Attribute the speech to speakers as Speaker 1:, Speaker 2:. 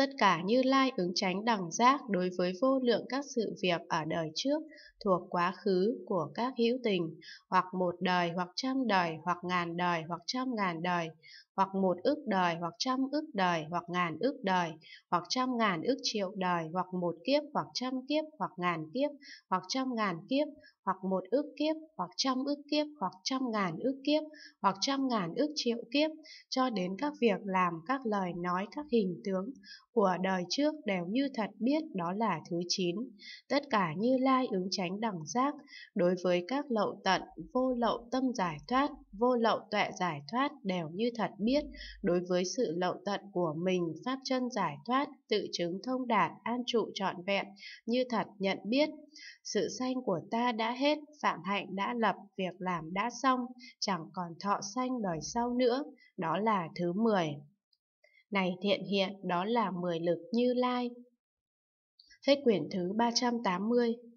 Speaker 1: Tất cả Như Lai ứng tránh đẳng giác đối với vô lượng các sự việc ở đời trước thuộc quá khứ của các hữu tình, hoặc một đời, hoặc trăm đời, hoặc ngàn đời, hoặc trăm ngàn đời, hoặc một ước đời, hoặc trăm ước đời, hoặc ngàn ước đời, hoặc trăm ngàn ước triệu đời, hoặc một kiếp, hoặc trăm kiếp, hoặc ngàn kiếp, hoặc trăm ngàn kiếp, hoặc một ước kiếp, hoặc trăm ước kiếp, hoặc trăm ngàn ước kiếp, hoặc trăm ngàn ước triệu kiếp, cho đến các việc làm, các lời nói, các hình tướng của đời trước đều như thật biết đó là thứ chín. Tất cả như lai ứng tránh đẳng giác, đối với các lậu tận, vô lậu tâm giải thoát, vô lậu tuệ giải thoát đều như thật biết biết, đối với sự lậu tận của mình, pháp chân giải thoát, tự chứng thông đạt, an trụ trọn vẹn, như thật nhận biết. Sự sanh của ta đã hết, phạm hạnh đã lập, việc làm đã xong, chẳng còn thọ sanh đời sau nữa, đó là thứ 10. Này thiện hiện, đó là 10 lực như lai. Hết quyển thứ 380